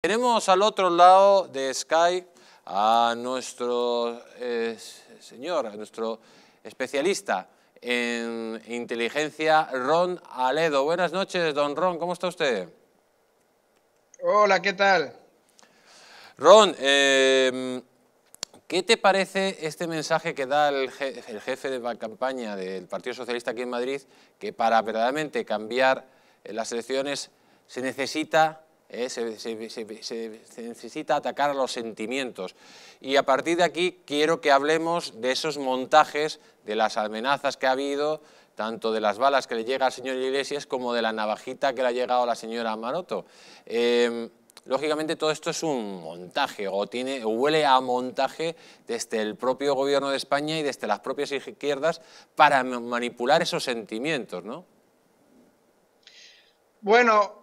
Tenemos al otro lado de Sky a nuestro señor, a nuestro especialista en inteligencia, Ron Aledo. Buenas noches, don Ron, ¿cómo está usted? Hola, ¿qué tal? Ron, em, ¿qué te parece este mensaje que da el, el jefe de campaña del Partido Socialista aquí en Madrid, que para verdaderamente cambiar las elecciones se necesita ¿eh? se, necesita atacar a los sentimientos. Y a partir de aquí quiero que hablemos de esos montajes, de las amenazas que ha habido, tanto de las balas que le llega al señor Iglesias como de la navajita que le ha llegado a la señora Maroto. Em, lógicamente todo esto es un montaje o tiene, huele a montaje desde el propio gobierno de España y desde las propias izquierdas para manipular esos sentimientos, ¿no? Bueno,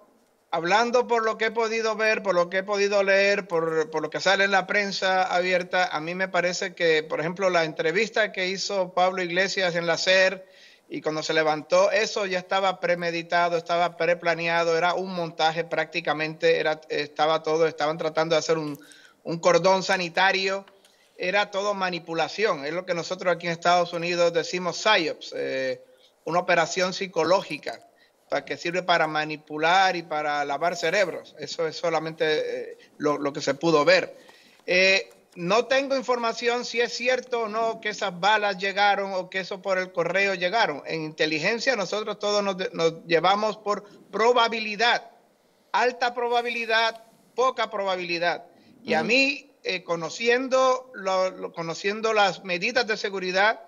hablando por lo que he podido ver, por lo que he podido leer, por, lo que sale en la prensa abierta, a mí me parece que, por ejemplo, la entrevista que hizo Pablo Iglesias en la SER y cuando se levantó, eso ya estaba premeditado, estaba preplaneado, era un montaje prácticamente, era, estaba todo, estaban tratando de hacer un, cordón sanitario, era todo manipulación, es lo que nosotros aquí en Estados Unidos decimos psyops, eh, una operación psicológica para que sirve para manipular y para lavar cerebros. Eso es solamente eh, lo, que se pudo ver. Eh, no tengo información si es cierto o no que esas balas llegaron o que eso por el correo llegaron. En inteligencia nosotros todos nos, llevamos por probabilidad, alta probabilidad, poca probabilidad. Y a mí, eh, conociendo, conociendo las medidas de seguridad,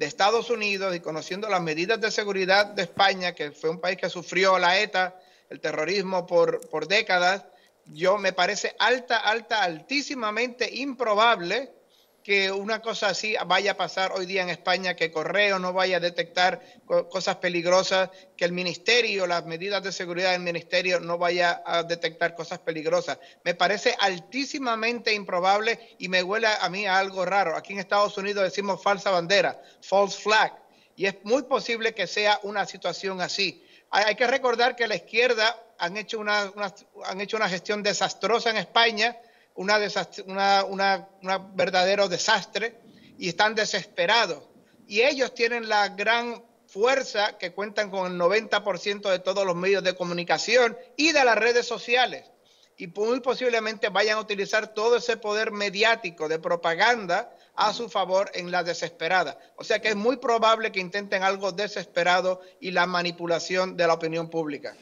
de Estados Unidos y conociendo las medidas de seguridad de España, que fue un país que sufrió la ETA, el terrorismo por, décadas, yo me parece alta, alta, altísimamente improbable que una cosa así vaya a pasar hoy día en España, que correo no vaya a detectar cosas peligrosas, que el ministerio, las medidas de seguridad del ministerio no vaya a detectar cosas peligrosas. Me parece altísimamente improbable y me huele a mí a algo raro. Aquí en Estados Unidos decimos falsa bandera, false flag, y es muy posible que sea una situación así. Hay que recordar que la izquierda han hecho una, han hecho una gestión desastrosa en España, una, verdadero desastre y están desesperados. Y ellos tienen la gran fuerza que cuentan con el 90% de todos los medios de comunicación y de las redes sociales. Y muy posiblemente vayan a utilizar todo ese poder mediático de propaganda a su favor en la desesperada. O sea que es muy probable que intenten algo desesperado y la manipulación de la opinión pública.